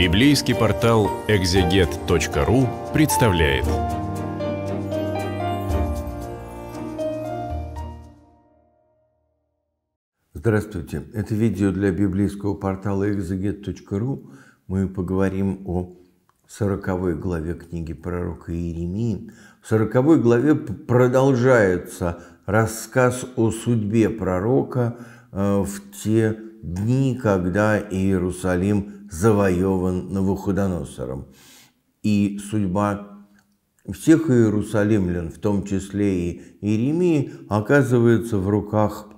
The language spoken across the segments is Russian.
Библейский портал экзегет.ру представляет. Здравствуйте! Это видео для библейского портала экзегет.ру. Мы поговорим о 40 главе книги пророка Иеремии. В 40 главе продолжается рассказ о судьбе пророка э, в те дни, когда Иерусалим завоеван Навуходоносором. И судьба всех иерусалимлян, в том числе и Иеремии, оказывается в руках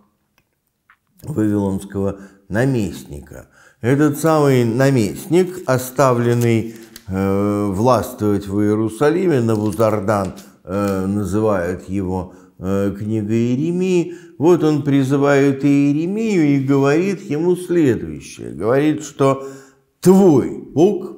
вавилонского наместника. Этот самый наместник, оставленный э, властвовать в Иерусалиме, Навузардан э, называет его Э, книга Иеремии, вот он призывает Иеремию и говорит ему следующее. Говорит, что «Твой Бог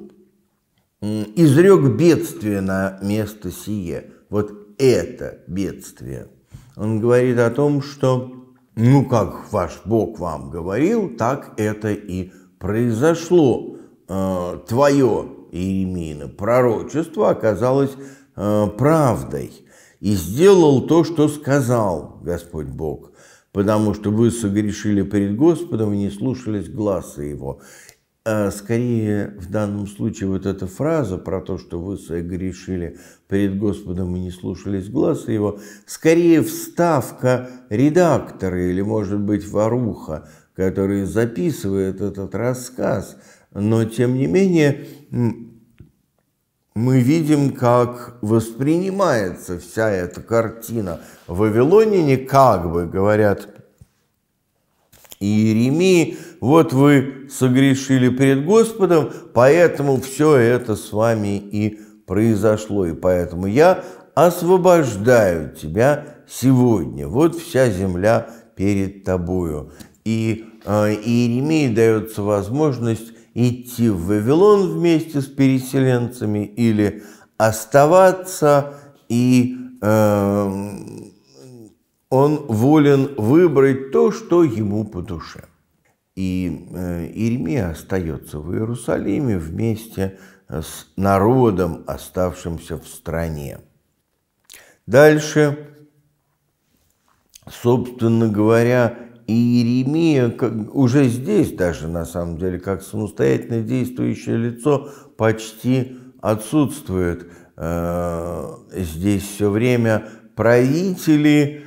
изрек бедствие на место сие». Вот это бедствие. Он говорит о том, что «Ну, как ваш Бог вам говорил, так это и произошло. Э, Твое, Иеремина, пророчество оказалось э, правдой» и сделал то, что сказал Господь Бог, потому что вы согрешили перед Господом и не слушались глаза Его. А скорее, в данном случае вот эта фраза про то, что вы согрешили перед Господом и не слушались глаза Его, скорее вставка редактора или, может быть, воруха, который записывает этот рассказ. Но, тем не менее, мы видим, как воспринимается вся эта картина. В Вавилоне не как бы, говорят Иеремии, вот вы согрешили перед Господом, поэтому все это с вами и произошло, и поэтому я освобождаю тебя сегодня. Вот вся земля перед тобою. И э, Иеремии дается возможность идти в Вавилон вместе с переселенцами или оставаться, и э, он волен выбрать то, что ему по душе. И э, Иеремия остается в Иерусалиме вместе с народом, оставшимся в стране. Дальше, собственно говоря, и Еремия как, уже здесь даже, на самом деле, как самостоятельно действующее лицо почти отсутствует. Э, здесь все время правители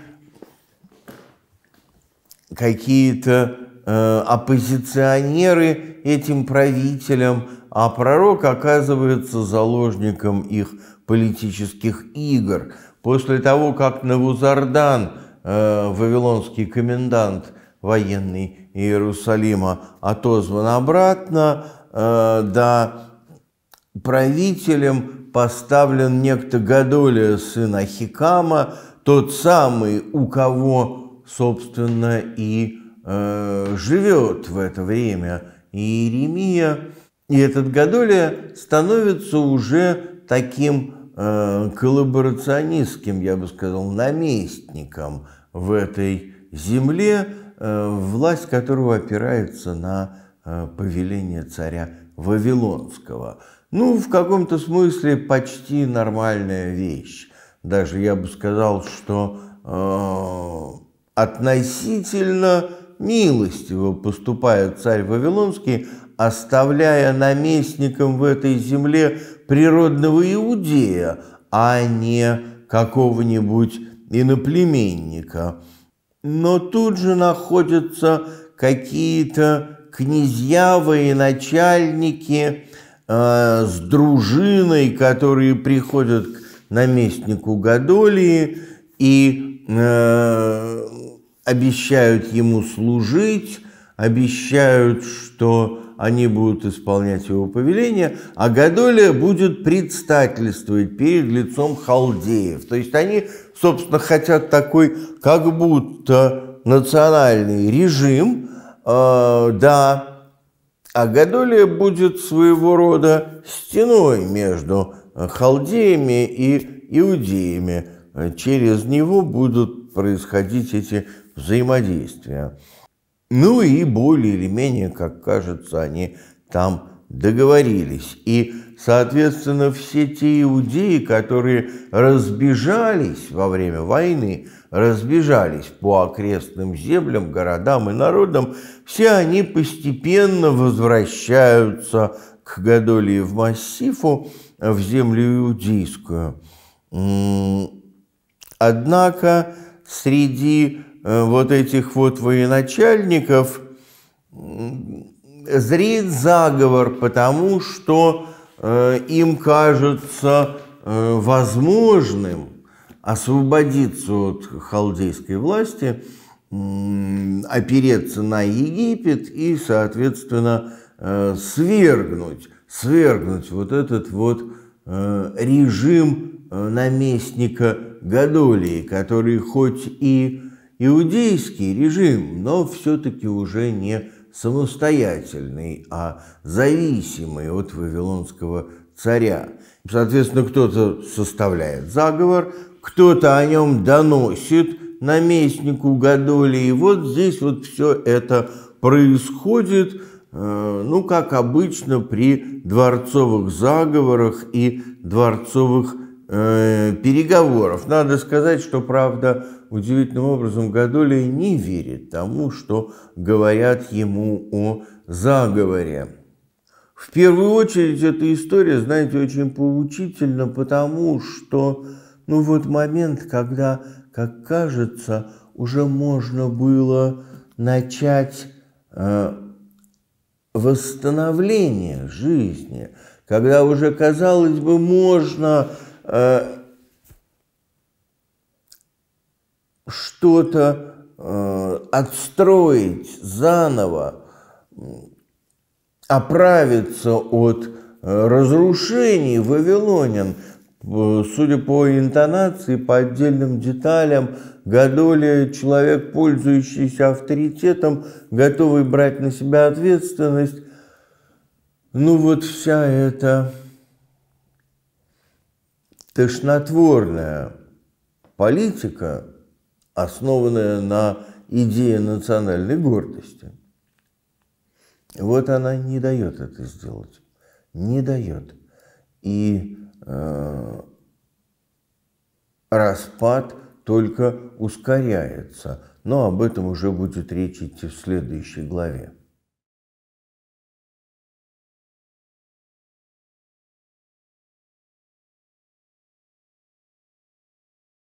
какие-то э, оппозиционеры этим правителям, а пророк оказывается заложником их политических игр. После того, как Навузардан Э, вавилонский комендант военный Иерусалима отозван обратно, э, да правителем поставлен некто Гадолия, сын Ахикама, тот самый, у кого, собственно, и э, живет в это время Иеремия. И этот Гадолия становится уже таким э, коллаборационистским, я бы сказал, наместником – в этой земле, э, власть которого опирается на э, повеление царя Вавилонского. Ну, в каком-то смысле почти нормальная вещь. Даже я бы сказал, что э, относительно милостиво поступает царь Вавилонский, оставляя наместником в этой земле природного иудея, а не какого-нибудь иноплеменника. Но тут же находятся какие-то князья, военачальники э, с дружиной, которые приходят к наместнику Гадолии и э, обещают ему служить, обещают, что они будут исполнять его повеление, а Гадолия будет предстательствовать перед лицом халдеев. То есть они, собственно, хотят такой как будто национальный режим, э, да, а Гадолия будет своего рода стеной между халдеями и иудеями. Через него будут происходить эти взаимодействия. Ну и более или менее, как кажется, они там договорились. И, соответственно, все те иудеи, которые разбежались во время войны, разбежались по окрестным землям, городам и народам, все они постепенно возвращаются к в массифу в землю иудейскую. Однако среди Э, вот этих вот военачальников зреет заговор, потому что э, им кажется э, возможным освободиться от халдейской власти, опереться на Египет и, соответственно, свергнуть, свергнуть вот этот вот режим наместника Гадолии, который хоть и иудейский режим, но все-таки уже не самостоятельный, а зависимый от вавилонского царя. Соответственно, кто-то составляет заговор, кто-то о нем доносит наместнику Гадоли, и вот здесь вот все это происходит, э, ну, как обычно при дворцовых заговорах и дворцовых э, переговоров. Надо сказать, что, правда, удивительным образом Гадолия не верит тому, что говорят ему о заговоре. В первую очередь эта история, знаете, очень поучительна, потому что, ну вот момент, когда, как кажется, уже можно было начать э, восстановление жизни, когда уже, казалось бы, можно Э, что-то э, отстроить заново, оправиться от э, разрушений вавилонян, судя по интонации, по отдельным деталям, Гадолия – человек, пользующийся авторитетом, готовый брать на себя ответственность. Ну вот вся эта тошнотворная политика, основанная на идее национальной гордости. Вот она не дает это сделать. Не дает. И э, распад только ускоряется. Но об этом уже будет речь идти в следующей главе.